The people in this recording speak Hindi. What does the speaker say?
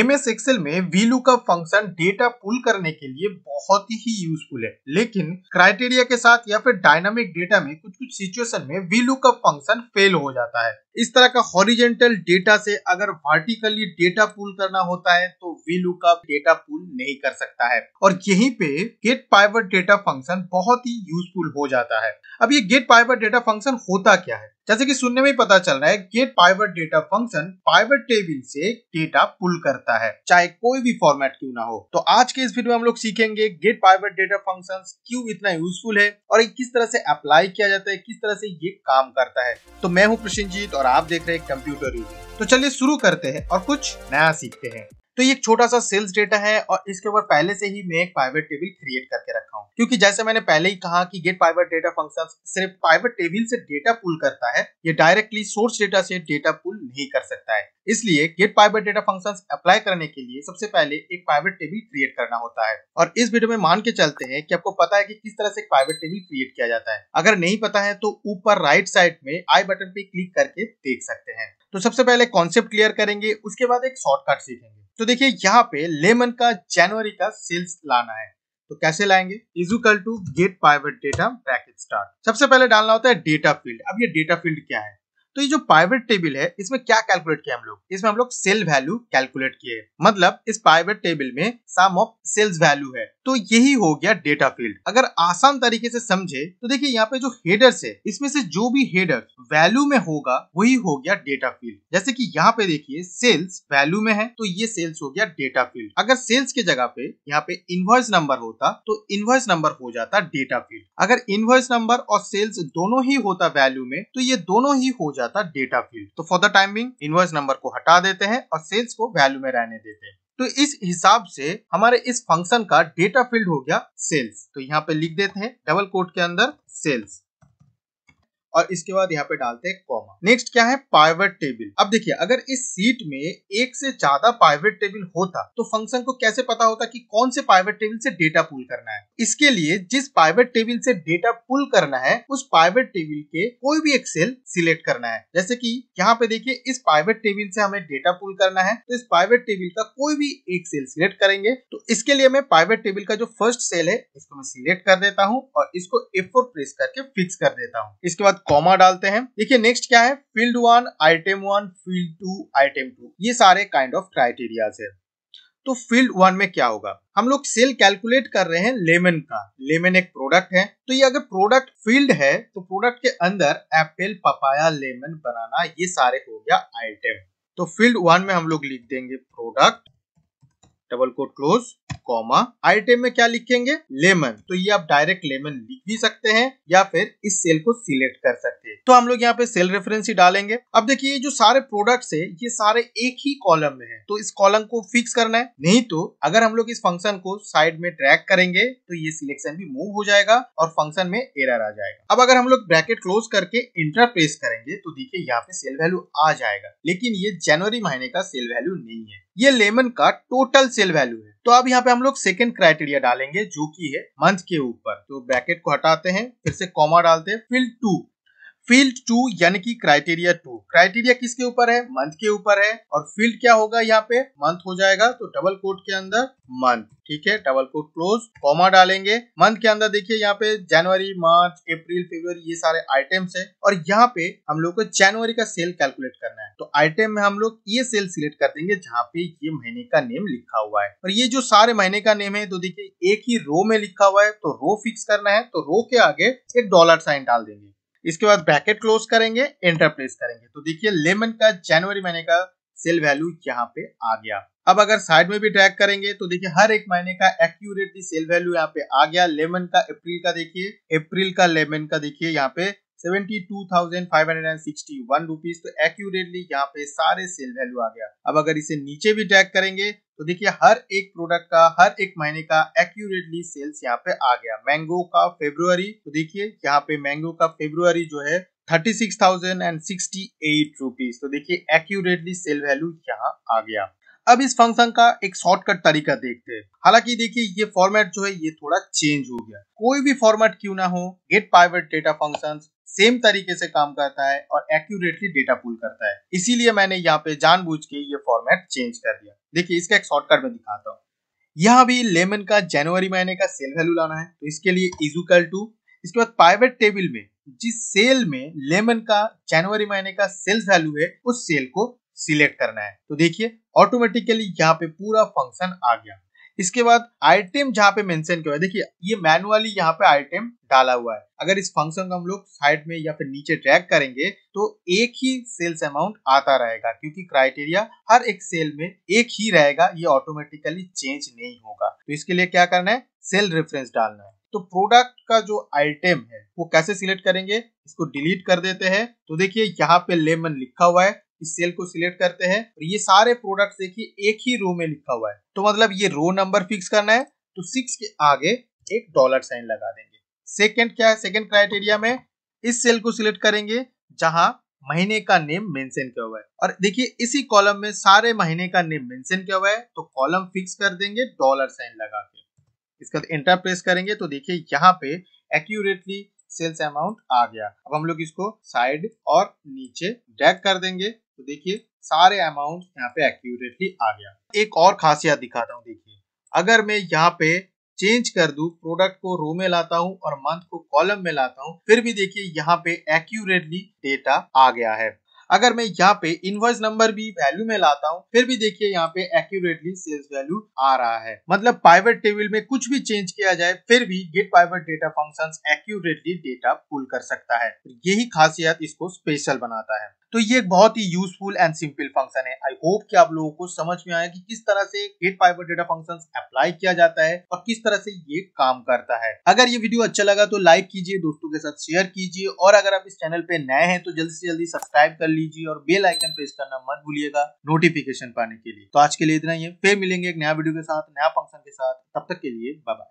एम एस एक्सेल में वीलू का फंक्शन डेटा पुल करने के लिए बहुत ही यूजफुल है लेकिन क्राइटेरिया के साथ या फिर डायनामिक डेटा में कुछ कुछ सिचुएशन में वीलू का फंक्शन फेल हो जाता है इस तरह का हॉरिजेंटल डेटा से अगर वर्टिकली डेटा पुल करना होता है तो वी लुकअप डेटा पुल नहीं कर सकता है और यहीं पे गेट पाइवर डेटा फंक्शन बहुत ही यूजफुल हो जाता है अब ये गेट पाइवर डेटा फंक्शन होता क्या है जैसे कि सुनने में पता चल रहा है get pivot data function pivot table से डेटा पुल करता है चाहे कोई भी फॉर्मेट क्यों ना हो तो आज के इस वीडियो में हम लोग सीखेंगे गेट पाइवर डेटा फंक्शन क्यों इतना यूजफुल है और ये किस तरह से अप्लाई किया जाता है किस तरह से ये काम करता है तो मैं हूँ प्रसन्नजीत और आप देख रहे हैं कंप्यूटर यूज तो चलिए शुरू करते हैं और कुछ नया सीखते हैं तो ये एक छोटा सा सेल्स डेटा है और इसके ऊपर पहले से ही मैं एक पाइवेट टेबल क्रिएट करके रखा हूँ क्योंकि जैसे मैंने पहले ही कहा कि गेट पाइवेट डेटा फंक्शन सिर्फ पाइवेट टेबल से डेटा पुल करता है ये डायरेक्टली सोर्स डेटा से डेटा पुल नहीं कर सकता है इसलिए get pivot data function apply करने के लिए सबसे पहले एक पाइवेट टेबल क्रिएट करना होता है और इस वीडियो में मान के चलते हैं कि आपको पता है कि किस तरह से एक पाइवेट टेबल क्रिएट किया जाता है अगर नहीं पता है तो ऊपर राइट साइड में आई बटन पे क्लिक करके देख सकते हैं तो सबसे पहले कॉन्सेप्ट क्लियर करेंगे उसके बाद एक शॉर्टकट सीखेंगे तो देखिए यहाँ पे लेमन का जनवरी का सेल्स लाना है तो कैसे लाएंगे equal to get pivot data package start सबसे पहले डालना होता है डेटा फील्ड अब ये डेटा फील्ड क्या है तो ये जो पाइवेट टेबल है इसमें क्या कैलकुलेट किया हम लोग इसमें हम लोग सेल वैल्यू कैलकुलेट किए मतलब इस पाइवेट टेबल में सम ऑफ सेल्स वैल्यू है तो यही हो गया डेटा फील्ड अगर आसान तरीके से समझे तो देखिए यहाँ पे जो हेडर्स है इसमें से जो भी हेडर वैल्यू में होगा वही हो गया डेटा फील्ड जैसे कि यहाँ पे देखिए सेल्स वैल्यू में है तो ये सेल्स हो गया डेटा फील्ड अगर सेल्स के जगह पे यहाँ पे इन्वर्स नंबर होता तो इन्वर्स नंबर हो जाता डेटा फील्ड अगर इन्वर्स नंबर और सेल्स दोनों ही होता वैल्यू में तो ये दोनों ही हो जाता डेटा फील्ड तो for the timing inverse number को हटा देते हैं और सेल्स को वैल्यू में रहने देते हैं तो इस हिसाब से हमारे इस फंक्शन का डेटा फील्ड हो गया सेल्स तो यहाँ पे लिख देते हैं डबल कोट के अंदर सेल्स और इसके बाद यहाँ पे डालते हैं कॉमा नेक्स्ट क्या है पाइवेट टेबल अब देखिए अगर इस सीट में एक से ज्यादा पाइवेट टेबल होता तो फंक्शन को कैसे पता होता कि कौन से पाइवेट टेबल से डेटा पुल करना है इसके लिए जिस पाइवेट टेबल से डेटा पुल करना है उस पाइवेट टेबल के कोई भी एक सेल सिलेक्ट करना है जैसे की यहाँ पे देखिए इस पाइवेट टेबल से हमें डेटा पुल करना है तो इस पाइवेट टेबल का कोई भी एक सेल सिलेक्ट करेंगे तो इसके लिए मैं पाइवेट टेबल का जो फर्स्ट सेल है इसको मैं सिलेक्ट कर देता हूँ और इसको एफ प्रेस करके फिक्स कर देता हूँ इसके बाद कॉमा डालते हैं देखिए नेक्स्ट क्या है field one item one field two item two ये सारे काइंड ऑफ क्राइटेरियाज है तो फील्ड वन में क्या होगा हम लोग सेल कैलकुलेट कर रहे हैं लेमन का लेमन एक प्रोडक्ट है तो ये अगर प्रोडक्ट फील्ड है तो प्रोडक्ट के अंदर एप्पल पपाया लेमन बनाना ये सारे हो गया आइटम तो फील्ड वन में हम लोग लिख देंगे product double quote close comma item में क्या लिखेंगे लेमन तो ये आप डायरेक्ट लेमन लिख भी सकते हैं या फिर इस सेल को सिलेक्ट कर सकते हैं तो हम लोग यहाँ पे सेल रेफरेंस ही डालेंगे अब देखिए जो सारे प्रोडक्ट्स है ये सारे एक ही कॉलम में है तो इस कॉलम को फिक्स करना है नहीं तो अगर हम लोग इस फंक्शन को साइड में ट्रैक करेंगे तो ये सिलेक्शन भी मूव हो जाएगा और फंक्शन में एरर आ जाएगा अब अगर हम लोग ब्रैकेट क्लोज करके इंटर प्रेस करेंगे तो देखिए यहाँ पे सेल वैल्यू आ जाएगा लेकिन ये जनवरी महीने का सेल वैल्यू नहीं है ये लेमन का टोटल सेल वैल्यू है तो अब यहाँ पे हम लोग सेकेंड क्राइटेरिया डालेंगे जो की है मंथ के ऊपर तो ब्रैकेट को हटाते हैं फिर से कॉमा डालते हैं फिल टू फील्ड टू यानी कि क्राइटेरिया टू क्राइटेरिया किसके ऊपर है मंथ के ऊपर है और फील्ड क्या होगा यहाँ पे मंथ हो जाएगा तो डबल कोट के अंदर मंथ ठीक है डबल कोट क्लोज कॉमा डालेंगे मंथ के अंदर देखिए यहाँ पे जनवरी मार्च अप्रैल फरवरी ये सारे आइटम्स है और यहाँ पे हम लोग को जनवरी का सेल कैलकुलेट करना है तो आइटम में हम लोग ये सेल सिलेक्ट कर देंगे जहाँ पे ये महीने का नेम लिखा हुआ है और ये जो सारे महीने का नेम है तो देखिये एक ही रो में लिखा हुआ है तो रो फिक्स करना है तो रो के आगे एक डॉलर साइन डाल देंगे इसके बाद ब्रैकेट क्लोज करेंगे एंटर प्लेस करेंगे तो देखिए लेमन का जनवरी महीने का सेल वैल्यू यहाँ पे आ गया अब अगर साइड में भी ट्रैक करेंगे तो देखिए हर एक महीने का एक्यूरेटली सेल वैल्यू यहाँ पे आ गया लेमन का अप्रैल का देखिए अप्रैल का लेमन का देखिए यहाँ पे 72,561 रुपीस तो एक्यूरेटली यहाँ पे सारे सेल वैल्यू आ गया अब अगर इसे नीचे भी टैग करेंगे तो देखिए हर एक प्रोडक्ट का हर एक महीने का एक्यूरेटली सेल्स यहाँ पे आ गया मैंगो का फेब्रुवरी तो देखिए यहाँ पे मैंगो का फेब्रुवरी जो है थर्टी सिक्स थाउजेंड एंड तो देखिए एक्यूरेटली सेल वैल्यू यहाँ आ गया अब इस फंक्शन का एक शॉर्टकट तरीका देखते हैं हालांकि देखिए ये फॉर्मेट जो है ये थोड़ा चेंज हो गया कोई भी फॉर्मेट क्यों ना हो get pivot data functions same तरीके से काम करता है और एक्यूरेटली डेटा पुल करता है इसीलिए मैंने यहाँ पे जानबूझ के ये फॉर्मेट चेंज कर दिया देखिए इसका एक शॉर्टकट में दिखाता हूँ यहाँ भी लेमन का जनवरी महीने का सेल वैल्यू लाना है तो इसके लिए इजुकल टू इसके बाद प्राइवेट टेबल में जिस सेल में लेमन का जनवरी महीने का सेल्स वैल्यू है उस सेल को सिलेक्ट करना है तो देखिए ऑटोमेटिकली यहाँ पे पूरा फंक्शन आ गया इसके बाद आइटम जहाँ पे मेंशन किया है देखिए ये मैनुअली यहाँ पे आइटम डाला हुआ है अगर इस फंक्शन को हम लोग साइड में या फिर नीचे ड्रैग करेंगे तो एक ही सेल्स अमाउंट आता रहेगा क्योंकि क्राइटेरिया हर एक सेल में एक ही रहेगा ये ऑटोमेटिकली चेंज नहीं होगा तो इसके लिए क्या करना है सेल रेफरेंस डालना है तो प्रोडक्ट का जो आइटम है वो कैसे सिलेक्ट करेंगे इसको डिलीट कर देते हैं तो देखिए यहाँ पे लेमन लिखा हुआ है इस सेल को सिलेक्ट करते हैं और ये सारे प्रोडक्ट देखिए एक ही रो में लिखा हुआ है तो मतलब ये रो नंबर फिक्स करना है तो सिक्स के आगे एक डॉलर साइन लगा देंगे सेकेंड क्या है सेकेंड क्राइटेरिया में इस सेल को सिलेक्ट करेंगे जहां महीने का नेम मेंशन किया हुआ है और देखिए इसी कॉलम में सारे महीने का नेम मेंशन किया हुआ है तो कॉलम फिक्स कर देंगे डॉलर साइन लगा के इसका एंटर प्रेस करेंगे तो देखिए यहाँ पे एक्यूरेटली सेल्स अमाउंट आ गया अब हम लोग इसको साइड और नीचे ड्रैग कर देंगे तो देखिए सारे अमाउंट यहाँ पे एक्यूरेटली आ गया एक और खासियत दिखाता हूँ देखिए अगर मैं यहाँ पे चेंज कर दू प्रोडक्ट को रो में लाता हूँ और मंथ को कॉलम में लाता हूँ फिर भी देखिए यहाँ पे एक्यूरेटली डेटा आ गया है अगर मैं यहाँ पे इनवर्स नंबर भी वैल्यू में लाता हूँ फिर भी देखिए यहाँ पे एक्यूरेटली सेल्स वैल्यू आ रहा है मतलब पाइवेट टेबल में कुछ भी चेंज किया जाए फिर भी get pivot data functions accurately data pull कर सकता है यही खासियत इसको स्पेशल बनाता है तो ये एक बहुत ही यूजफुल एंड सिंपल फंक्शन है आई होप कि आप लोगों को समझ में आया कि किस तरह से get pivot data function apply किया जाता है और किस तरह से ये काम करता है अगर ये वीडियो अच्छा लगा तो लाइक कीजिए दोस्तों के साथ शेयर कीजिए और अगर आप इस चैनल पे नए हैं तो जल्दी से जल्दी सब्सक्राइब कर लीजिए और बेल आइकन प्रेस करना मत भूलिएगा नोटिफिकेशन पाने के लिए तो आज के लिए इतना ही है फिर मिलेंगे एक नया वीडियो के साथ नया फंक्शन के साथ तब तक के लिए बाय